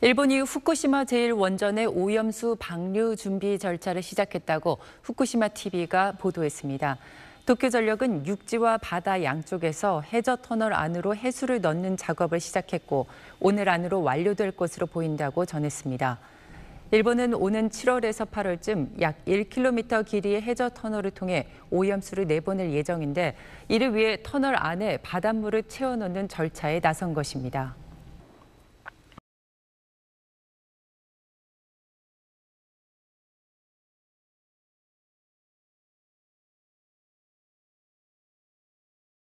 일본이 후쿠시마 제1원전의 오염수 방류 준비 절차를 시작했다고 후쿠시마 TV가 보도했습니다. 도쿄전력은 육지와 바다 양쪽에서 해저 터널 안으로 해수를 넣는 작업을 시작했고 오늘 안으로 완료될 것으로 보인다고 전했습니다. 일본은 오는 7월에서 8월쯤 약 1km 길이의 해저 터널을 통해 오염수를 내보낼 예정인데 이를 위해 터널 안에 바닷물을 채워 넣는 절차에 나선 것입니다.